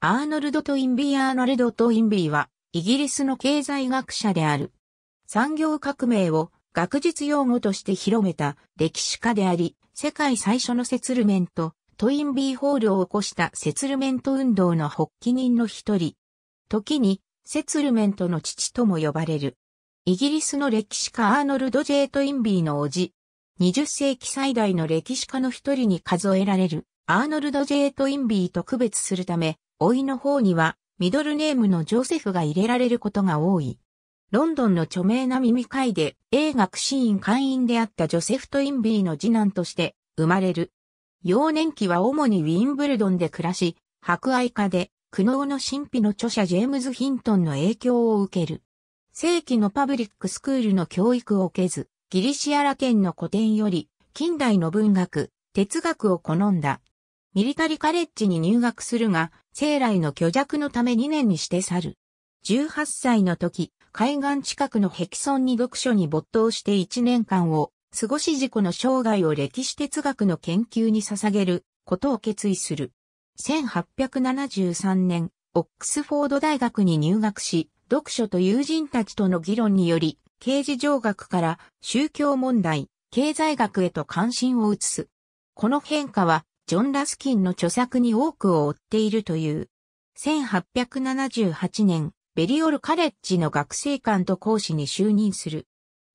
アーノルド・トインビー・アーノルド・トインビーは、イギリスの経済学者である。産業革命を学術用語として広めた歴史家であり、世界最初のセツルメント、トインビーホールを起こしたセツルメント運動の発起人の一人。時に、セツルメントの父とも呼ばれる。イギリスの歴史家アーノルド・ジェイ・トインビーの叔父。20世紀最大の歴史家の一人に数えられる、アーノルド・ジェイ・トインビーと区別するため、老いの方には、ミドルネームのジョセフが入れられることが多い。ロンドンの著名な耳会で、英学ーン会員であったジョセフ・トインビーの次男として生まれる。幼年期は主にウィンブルドンで暮らし、博愛家で、苦悩の神秘の著者ジェームズ・ヒントンの影響を受ける。正規のパブリックスクールの教育を受けず、ギリシアラ県の古典より、近代の文学、哲学を好んだ。ミリタリカレッジに入学するが、生来の虚弱のため2年にして去る。18歳の時、海岸近くのヘキソンに読書に没頭して1年間を過ごし事故の生涯を歴史哲学の研究に捧げることを決意する。1873年、オックスフォード大学に入学し、読書と友人たちとの議論により、刑事上学から宗教問題、経済学へと関心を移す。この変化はジョン・ラスキンの著作に多くを追っているという。1878年、ベリオル・カレッジの学生官と講師に就任する。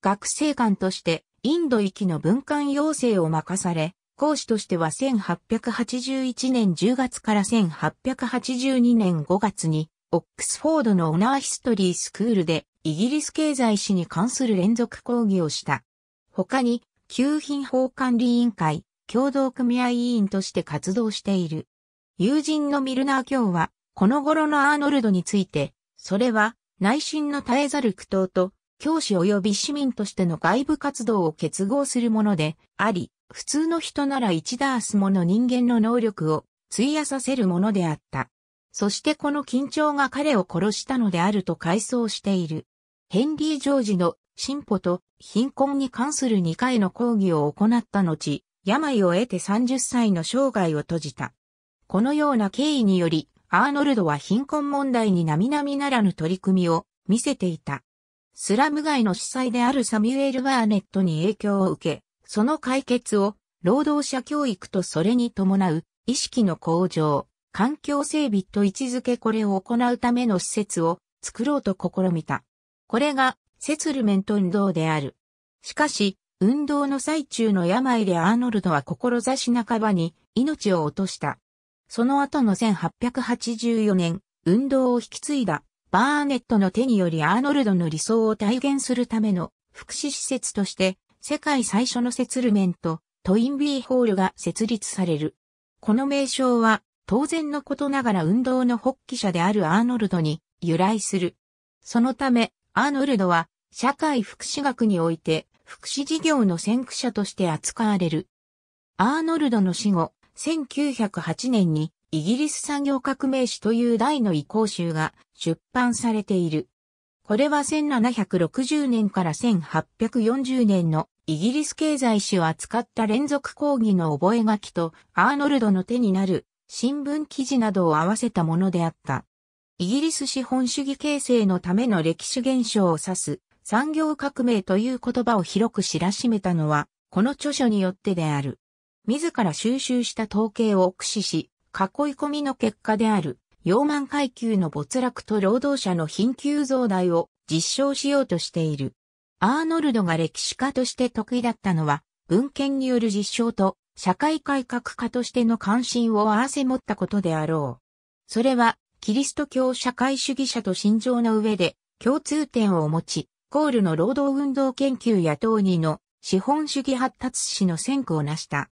学生官として、インド行きの文官要請を任され、講師としては1881年10月から1882年5月に、オックスフォードのオナーヒストリースクールで、イギリス経済史に関する連続講義をした。他に、旧品法管理委員会、共同組合委員として活動している。友人のミルナー卿は、この頃のアーノルドについて、それは内心の絶えざる苦闘と、教師及び市民としての外部活動を結合するものであり、普通の人なら一ダースもの人間の能力を費やさせるものであった。そしてこの緊張が彼を殺したのであると回想している。ヘンリー・ジョージの進歩と貧困に関する2回の講義を行った後、病を得て30歳の生涯を閉じた。このような経緯により、アーノルドは貧困問題に並々ならぬ取り組みを見せていた。スラム街の司祭であるサミュエル・バーネットに影響を受け、その解決を労働者教育とそれに伴う意識の向上、環境整備と位置づけこれを行うための施設を作ろうと試みた。これがセツルメント運動である。しかし、運動の最中の病でアーノルドは志半ばに命を落とした。その後の1884年、運動を引き継いだバーネットの手によりアーノルドの理想を体現するための福祉施設として世界最初のセツルメント、トインビーホールが設立される。この名称は当然のことながら運動の発起者であるアーノルドに由来する。そのため、アーノルドは社会福祉学において福祉事業の先駆者として扱われる。アーノルドの死後、1908年にイギリス産業革命史という大の移行集が出版されている。これは1760年から1840年のイギリス経済史を扱った連続講義の覚書とアーノルドの手になる新聞記事などを合わせたものであった。イギリス資本主義形成のための歴史現象を指す産業革命という言葉を広く知らしめたのは、この著書によってである。自ら収集した統計を駆使し、囲い込みの結果である、養満階級の没落と労働者の貧窮増大を実証しようとしている。アーノルドが歴史家として得意だったのは、文献による実証と社会改革家としての関心を合わせ持ったことであろう。それは、キリスト教社会主義者と心情の上で共通点を持ち、コールの労働運動研究や当二の資本主義発達史の先駆を成した。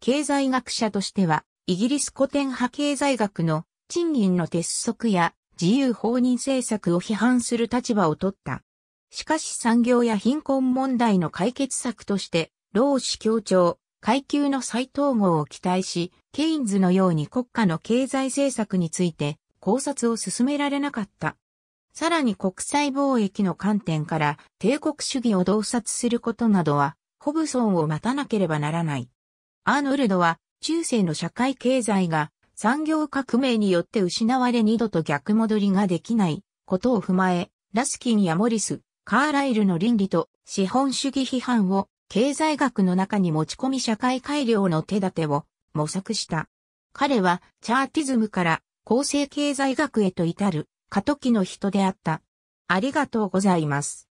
経済学者としては、イギリス古典派経済学の賃金の鉄則や自由放任政策を批判する立場を取った。しかし産業や貧困問題の解決策として、労使協調、階級の再統合を期待し、ケインズのように国家の経済政策について考察を進められなかった。さらに国際貿易の観点から帝国主義を洞察することなどは、ホブソンを待たなければならない。アーノルドは、中世の社会経済が産業革命によって失われ二度と逆戻りができないことを踏まえ、ラスキンやモリス、カーライルの倫理と資本主義批判を経済学の中に持ち込み社会改良の手立てを模索した。彼はチャーティズムから構成経済学へと至る過渡期の人であった。ありがとうございます。